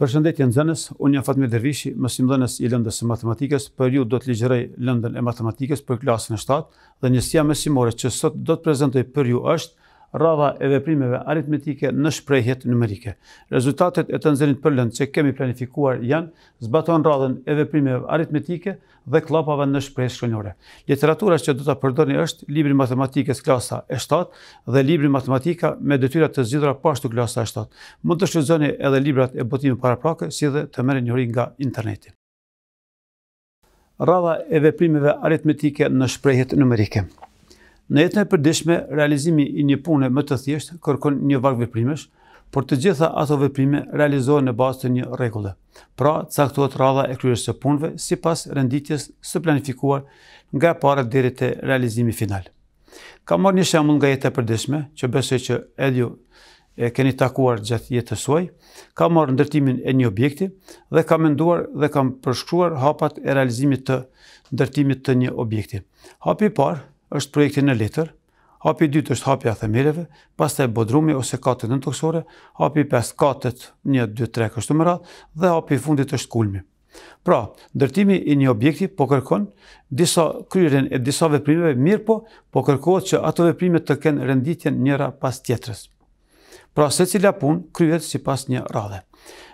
Për shëndetje në zënës, unë jam Fatmir Dervishi, mësim dënës i lëndës e matematikës, për ju do të ligjërej lëndën e matematikës për klasën e 7, dhe njësia mësimore që sot do të prezentoj për ju është radha e veprimeve aritmetike në shprejhet numerike. Rezultatet e të nëzirin përlën që kemi planifikuar janë zbaton radhen e veprimeve aritmetike dhe klapave në shprejhet shkronjore. Literatura që do të përdoni është Libri Matematikës klasa e 7 dhe Libri Matematika me dëtyrat të zgjidra pashtu klasa e 7. Mund të shqyzoni edhe librat e Botimë paraprake si dhe të mere njëri nga interneti. Radha e veprimeve aritmetike në shprejhet numerike. Në jetën e përdishme, realizimi i një punë më të thjeshtë kërkon një vakë veprimesh, por të gjitha ato veprime realizohen në bazë të një rregulle. Pra, caktohet rradha e kryerjes së punëve sipas renditjes së planifikuar nga para deri te realizimi final. Ka marrë një shembull nga jeta e përdishme, që besoj që edhe e keni takuar gjatë jetës suaj, ka marrë ndërtimin e një objekti dhe ka menduar dhe ka përshkruar hapat e realizimit të ndërtimit të një objekti. Hapi parë është projekti në letër, hapi 2 është hapja themeleve, pas të e bodrumi ose katët në toksore, hapi 5 katët, 1, 2, 3 kështu më radhë, dhe hapi fundit është kulmi. Pra, ndërtimi i një objekti po kërkon disa kryrën e disa veprimeve, mirë po, po kërkohet që ato veprime të kenë renditjen njëra pas tjetërës. Pra se cila pun kryet si pas një radhe.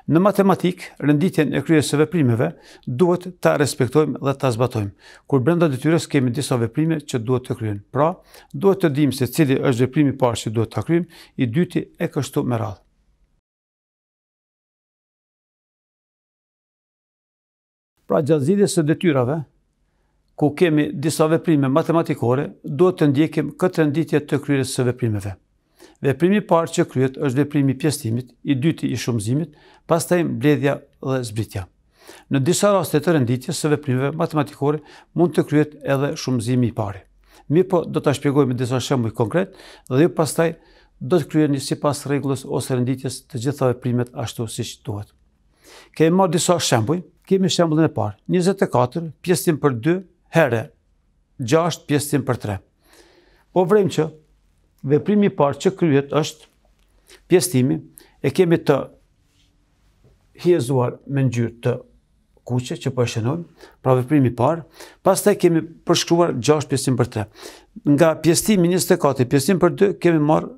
Në matematikë, rënditjen e kryes së veprimeve duhet ta respektojmë dhe ta zbatojmë. Kur brenda detyrës kemi disa veprime që duhet të kryen. Pra, duhet të dim se cili është veprimi i parë që duhet ta kryejmë, i dyti e kështu me radhë. Pra, gjatë zgjidhjes së detyrave, ku kemi disa veprime matematikore, duhet të ndjekim këtë rënditje të kryes së veprimeve. Veprimi parë që kryet është veprimi i pjestimit, i dyti i shumëzimit, pastaj mbledhja dhe zbritja. Në disa raste të renditjes së veprimeve matematikore mund të kryet edhe shumëzimi i parë. Mi po, do ta shpjegojmë disa shembuj konkret dhe jo pastaj do të kryeni sipas rregullës ose renditjes të gjitha veprimet ashtu siç duhet. Kemi marr disa shembuj. Kemi shembullin e parë. 24 pjestim për 2 herë 6 pjestim për 3. Po vrem që veprimi parë që kryhet është pjestimi, e kemi të hjezuar me ngjyrë të kuqe që po e shënojmë, pra veprimi parë, pas të kemi përshkruar 6 pjestim për 3. Nga pjestimi 24, pjestim për 2, kemi marë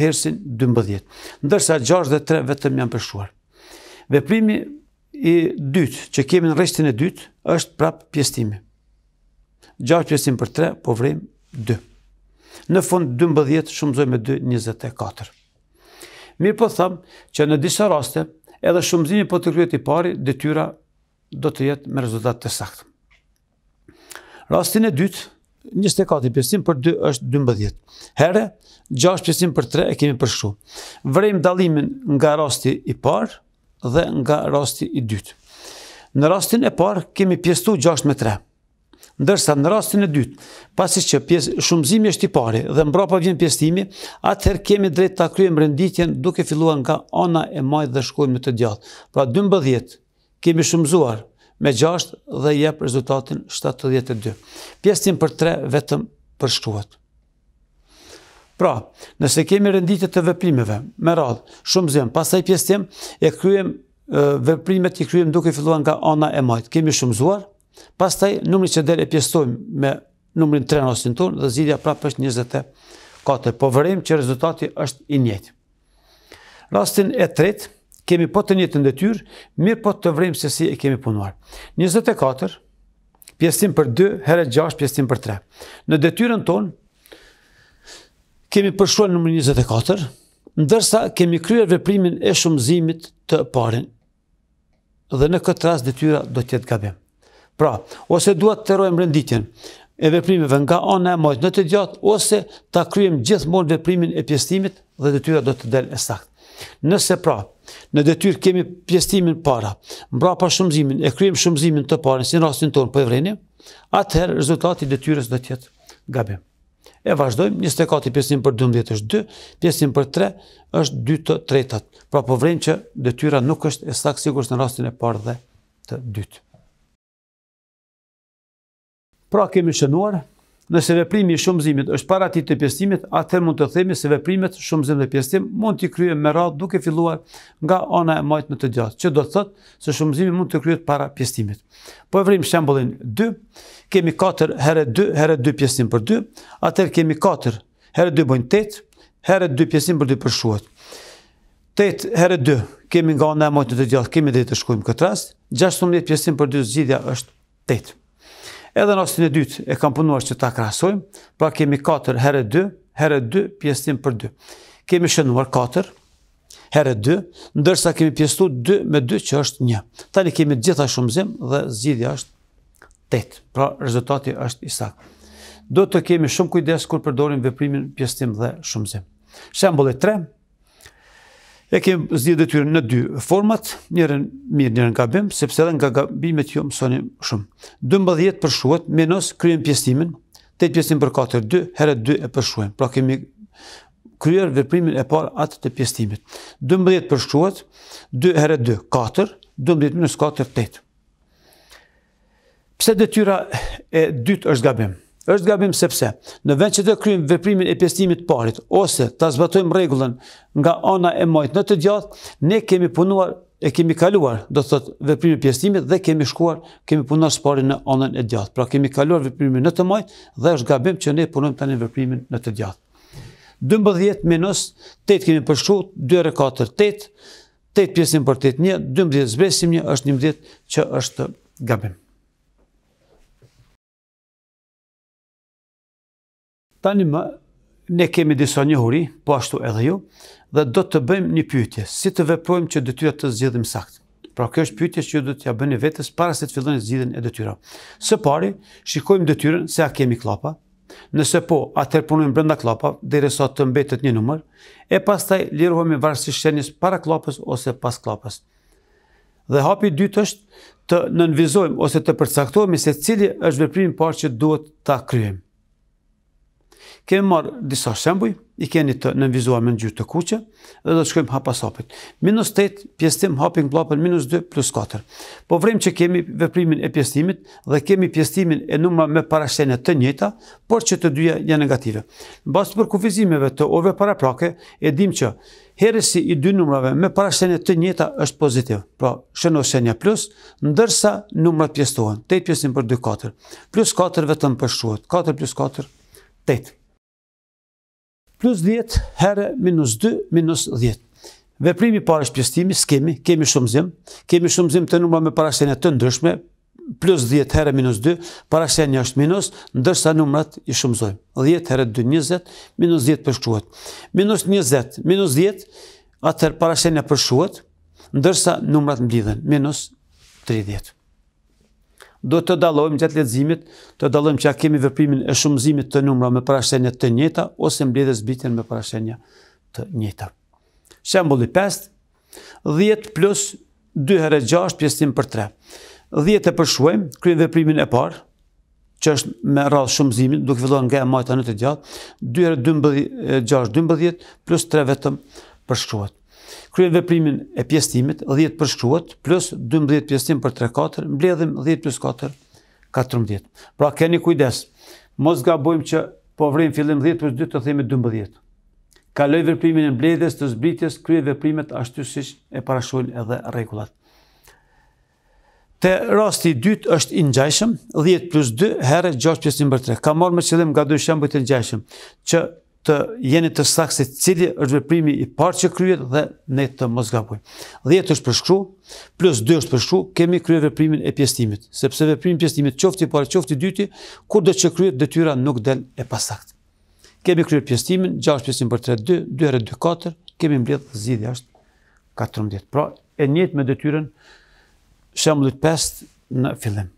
hersin 12. Ndërsa 6 dhe 3 vetëm janë përshkruar. Veprimi i dytë që kemi në reshtin e dytë është prapë pjestimi. 6 pjestim për 3, po vrejmë 2 në fund 12 shumëzoj me 2, 24. Mirë po thëmë që në disa raste, edhe shumëzimi po të kryet i pari, detyra do të jetë me rezultat të saktë. Rastin e dytë, 24 pjesim për 2 është 12. Herë, 6 pjesim për 3 e kemi përshu. Vrejmë dalimin nga rasti i parë dhe nga rasti i dytë. Në rastin e parë kemi pjesëtu 6 me ndërsa në rastin e dytë, pasi që pjesë shumëzimi është i pari dhe mbra pa vjen pjesëtimi, atëherë kemi drejt ta kryem renditjen duke filluar nga ana e majtë dhe shkojmë të gjatë. Pra 12 kemi shumëzuar me 6 dhe jepë rezultatin 72. Pjesëtim për 3 vetëm shkruat. Pra, nëse kemi renditje të veprimeve, me radhë, shumëzim, pasaj pjesëtim e kryejmë veprimet i kryem duke filluar nga ana e majtë. Kemi shumëzuar, Pas taj, numri që deri e pjestojmë me numrin 3 në osin tonë dhe zidja prapë është 24, po vërim që rezultati është i njëtë. Rastin e tretë, kemi po të njëtë ndetyrë, mirë po të vërim se si e kemi punuar. 24, pjestim për 2, herë 6, pjestim për 3. Në detyrën tonë, kemi përshuar numri 24, ndërsa kemi kryer veprimin e shumëzimit të parin. Dhe në këtë rast detyra do tjetë gabim. Pra, ose duhet të rrojmë rënditjen e veprimeve nga ana e majtë në të gjatë ose ta kryejmë gjithmonë veprimin e pjesëtimit dhe detyra do të del e sakt. Nëse pra, në detyrë kemi pjesëtimin para, pa shumëzimin, e kryem shumëzimin të parë si në rastin tonë po e atëherë rezultati i detyrës do të jetë gabim. E vazhdojmë 24 pjesëtim për 12 është 2, pjesëtim për 3 është 2 të tretat. Pra po vrenë që detyra nuk është e sakt sigurisht në rastin e parë dhe të dytë. Pra kemi shënuar, nëse veprimi i shumëzimit është para ti të pjestimit, atër mund të themi se veprimet shumëzim dhe pjestim mund t'i kryem me radhë duke filluar nga ona e majtë në të gjatë, që do të thëtë se shumëzimi mund të kryet para pjestimit. Po e vrim shembolin 2, kemi 4 herë 2, herë 2 pjestim për 2, atër kemi 4 herë 2 bojnë 8, herë 2 pjestim për 2 përshuat. 8 herë 2 kemi nga ona e majtë në të gjatë, kemi dhe të shkujmë këtë rast, 16 pjestim për 2 zgjidhja është 8. Edhe në rastin e dytë e kam punuar që ta krahasojmë, pra kemi 4 herë 2, herë 2 pjesëtim për 2. Kemi shënuar 4 herë 2, ndërsa kemi pjesëtuar 2 me 2 që është 1. Tani kemi të gjitha shumëzim dhe zgjidhja është 8. Pra rezultati është i saktë. Do të kemi shumë kujdes kur përdorim veprimin pjesëtim dhe shumëzim. Shembulli e kemi zdi dhe tyre në dy format, njërën mirë, njërën gabim, sepse edhe nga gabimet më mësoni shumë. 12 jetë përshuat, menos kryen pjestimin, 8 pjestim për 4, 2, herë 2 e përshuen. Pra kemi kryer veprimin e par atë të pjestimit. 12 përshuat, 2 herë 2, 4, 12 minus 4, 8. Pse dhe e dytë është gabim? është gabim sepse, në vend që të krymë veprimin e pjestimit parit, ose të zbatojmë regullën nga ana e majtë në të gjatë, ne kemi punuar, e kemi kaluar, do të thotë, veprimin e pjestimit dhe kemi shkuar, kemi punuar pari në anën e djathtë. Pra kemi kaluar veprimin në të majtë dhe është gabim që ne punojmë tani veprimin në të djathtë. 12 minus 8 kemi përshu, 2 8, 8 pjesin për 8, 1, 12 zbesim 1, është 11 që është gabim. Tani më, ne kemi disa huri, po ashtu edhe ju, dhe do të bëjmë një pyetje, si të veprojmë që detyrat të zgjidhim saktë. Pra kjo është pyetja që ju do t'ja bëni vetes para se të filloni zgjidhjen e detyrës. Së pari, shikojmë detyrën se a kemi klapa. Nëse po, atëherë punojmë brenda klapa derisa të mbetet një numër e pastaj lirohemi varësisht shenjës para klapës ose pas klapës. Dhe hapi i dytë është të nënvizojmë ose të përcaktohemi se cili është veprimi i parë që duhet ta kryejmë kemi marë disa shembuj, i keni të nënvizuar me në gjyrë të kuqe, dhe do të shkojmë hapa sopit. Minus 8, pjestim hapin blapën, minus 2, plus 4. Po vrim që kemi veprimin e pjestimit, dhe kemi pjestimin e numra me parashenje të njëta, por që të dyja janë negative. basë për kufizimeve të ove para prake, e dim që heresi i dy numrave me parashenje të njëta është pozitiv, pra shënë shenja plus, ndërsa numrat pjestohen, 8 pjestim për 2, 4, plus 4 vetëm përshuat, 4 4, 8. Plus 10, herë, minus 2, minus 10. Veprimi është pjestimi, s'kemi, kemi shumëzim. Kemi shumëzim të numra me parashenja të ndryshme. Plus 10, herë, minus 2, parashenja është minus, ndërsa numrat i shumëzojmë. 10, herë, 2, 20, minus 10 përshkruhet. Minus 20, minus 10, atër parashenja përshkruhet, ndërsa numrat mblidhen, minus 30 do të dalojmë gjatë letëzimit, të dalojmë që a kemi vëprimin e shumëzimit të numra me parashenja të njëta, ose mbledhës bitjen me parashenja të njëta. Shembulli 5, 10 plus 2 herë 6 pjestim për 3. 10 e përshuajmë, kryen vëprimin e parë, që është me radhë shumëzimin, duke fillon nga e majta në të gjatë, 2 herë 12, 6, 12, plus 3 vetëm përshkruat. Krye veprimin e pjestimit, 10 përshkruat, plus 12 pjestim për 3-4, mbledhim 10 plus 4, 14. Pra keni kujdes, mos ga bojmë që po vrim fillim 10 plus 2 të themi 12. Kaloj veprimin e mbledhjes të zbritjes, krye veprimet ashtu si e parashojnë edhe regullat. Te rasti dytë është i ngjajshëm, 10 plus 2 herë 6 pjesim për 3. Ka marrë me qëllim nga dujshëm të ngjajshëm, që të jeni të sakë se cili është veprimi i parë që kryet dhe ne të mos gabojmë. 10 është përshkru, plus 2 është përshkru, kemi kryet veprimin e pjestimit, sepse veprimin pjestimit qofti parë, qofti dyti, kur dhe që kryet dhe tyra nuk del e pasakt. Kemi kryet pjestimin, 6 pjestim për 3, 2, 2 rrë 2, 4, kemi mbredhë zidhja është 14. Pra, e njët me dhe tyren shemullit 5 në fillim.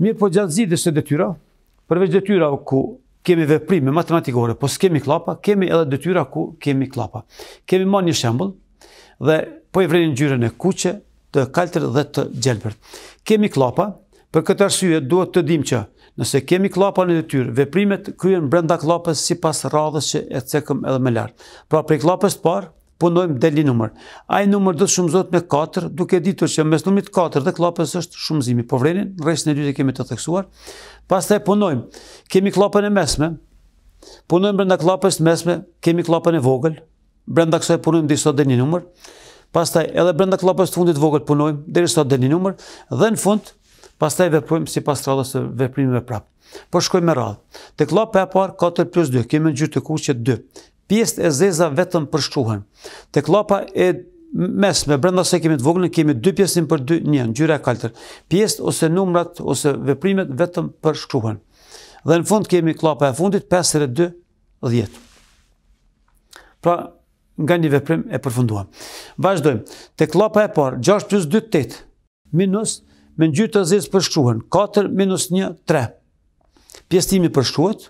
Mirë po gjatë zidhës e dhe tyra, përveç dhe tyra ku kemi veprime matematikore, po s'kemi klapa, kemi edhe detyra ku kemi klapa. Kemi ma një shembull dhe po e vrenin gjyre në kuqe, të kaltër dhe të gjelbër. Kemi klapa, për këtë arsye duhet të dim që nëse kemi klapa në dëtyr, veprimet kryen brenda klapës si pas radhës që e cekëm edhe me lartë. Pra prej klapës të parë, punojmë deli numër. Ai numër do të shumëzot me 4, duke ditur që mes numrit 4 dhe klopës është shumëzimi. Po vrenin, në rreshtin e dytë kemi të theksuar. Pastaj punojmë. Kemi klopën e mesme. Punojmë brenda klopës të mesme, kemi klopën e vogël. Brenda kësaj punojmë disa sot deli numër. Pastaj edhe brenda klopës të fundit të vogël punojmë deri sot deli numër dhe në fund pastaj veprojmë sipas rradhës së veprimeve prapë. Po shkojmë me radhë. Te klopa e parë 4 2, kemi një gjyrë të kuqe 2 pjesë e zeza vetëm përshkruhen. Tek klapa e mesme, brenda se kemi të voglën, kemi dy pjesin për dy një, në gjyre e kaltër. Pjesët ose numrat ose veprimet vetëm përshkruhen. Dhe në fund kemi klapa e fundit, 5 2, 10. Pra, nga një veprim e përfunduam. Vajzdojmë, të klapa e parë, 6 plus 2, 8, minus, me në gjyre të zezë përshkruhen, 4 minus 1, 3 pjestimi përshuat,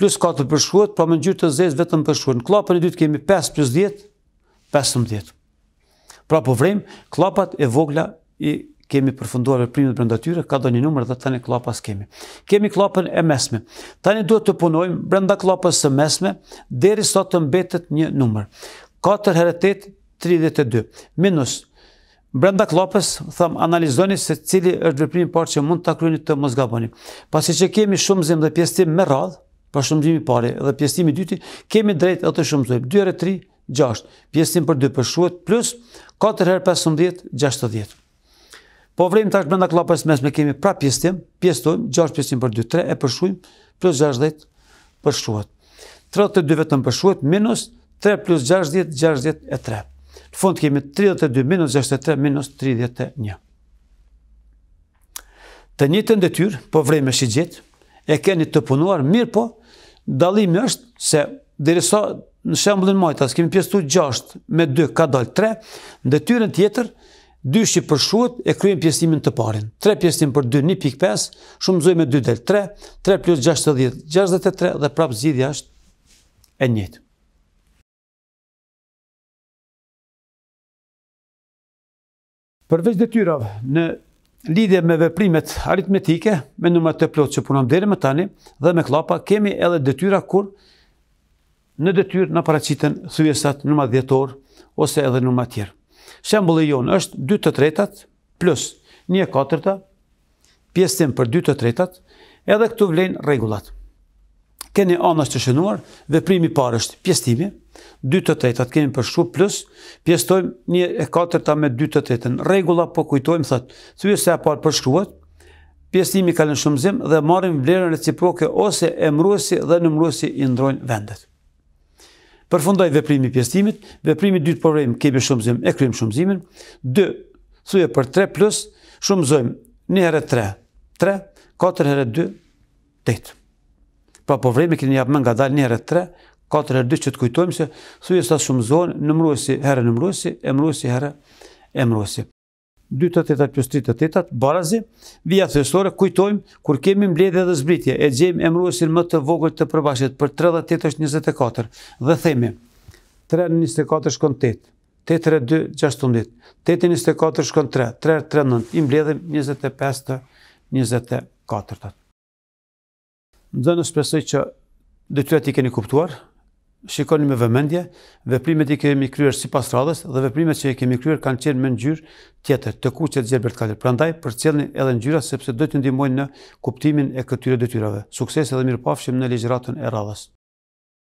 plus 4 përshuat, pra më në gjyrë të zezë vetëm përshuat. Në klapën e dytë kemi 5 plus 10, 15. Pra po vrem, klapat e vogla i kemi përfunduar e primit brenda tyre, ka do një numër dhe tani klapas kemi. Kemi klapën e mesme. Tani duhet të punojmë brenda klapës e mesme, deri sot të mbetet një numër. 4 heretet, 32. Minus 4, Brenda Klopës, thëmë, analizoni se cili është veprimi parë që mund të akryoni të mos gaboni. Pasi që kemi shumëzim dhe pjesëtim me radhë, pa shumëzimi pare dhe pjestimi dyti, kemi drejt e të shumëzojmë. 2 r 3, 6, pjestim për 2 përshuet, plus 4 her 15, 60. Po vrejmë tash brenda klapës mes me kemi pra pjesëtim, pjestojmë, 6 pjestim për 2, 3 e përshujmë, plus 60 përshuet. 32 vetëm përshuet, 3 60, 63. Në fund kemi 32 minus 63 minus 31. Të një të ndetyr, po vrej me gjithë, e keni të punuar, mirë po, dalimi është se dirisa në shemblin majtas, kemi pjestu 6 me 2, ka dalë 3, në detyren tjetër, dyshi për e kryen pjesimin të parin. 3 pjesim për 2, 1.5, shumë zoj me 2 del 3, 3 plus 60, 63 dhe prapë zidhja është e njëtë. Përveç detyrave në lidhje me veprimet aritmetike, me numrat të plotë që punam deri më tani dhe me klapa, kemi edhe detyra kur në detyrë na paraqiten thyesat në mat dhjetor ose edhe në mat tjerë. Shembulli jon është 2 të tretat plus 1 e katërta pjesën për 2 të tretat, edhe këtu vlen rregullat keni anës të shënuar, veprimi parë është pjestimi, 2 të tëjtët kemi përshku plus pjestojmë një e katërta me 2 të tëjtën. Regula po kujtojmë, thëtë, thuj se e parë për pjestimi ka në shumëzim dhe marim vlerën reciproke ose emruesi dhe në mruesi i ndrojnë vendet. Përfundoj veprimi pjestimit, veprimi 2 të përrejmë kemi shumëzim e krymë shumëzimin, 2 thuj për 3 plus, shumëzojmë 1 herë 3, 3, 4 herë 2, 8. Pra po, po vremi, kënë një apëmë nga dalë, njëre 3, 4, 2, që të kujtojmë, se sujës ta shumë zonë, nëmruesi, herë nëmruesi, emruesi, herë emruesi. 2, 8, 5, 6, 7, 8, barazi, vijatë të kujtojmë, kur kemi mbledhe dhe zbritje, e gjejmë emruesin më të vogël të përbashit, për 38 është 24, dhe themi, 3, 24, shkonë 8, 8, 3, 2, 16 8, 24, 3, 3, 3, 9, i mbledhim 25, 24, tëtë. Dhe në shpesoj që detyrat i keni kuptuar, shikoni me vëmendje, veprimet i kemi kryer si pas radhës dhe veprimet që i kemi kryer kanë qenë me ngjyrë tjetër, të kuqe dhe gjerbër të katër. Prandaj përcjellni edhe ngjyrat sepse do të ndihmojnë në kuptimin e këtyre detyrave. Sukses dhe mirëpafshim në ligjratën e radhës.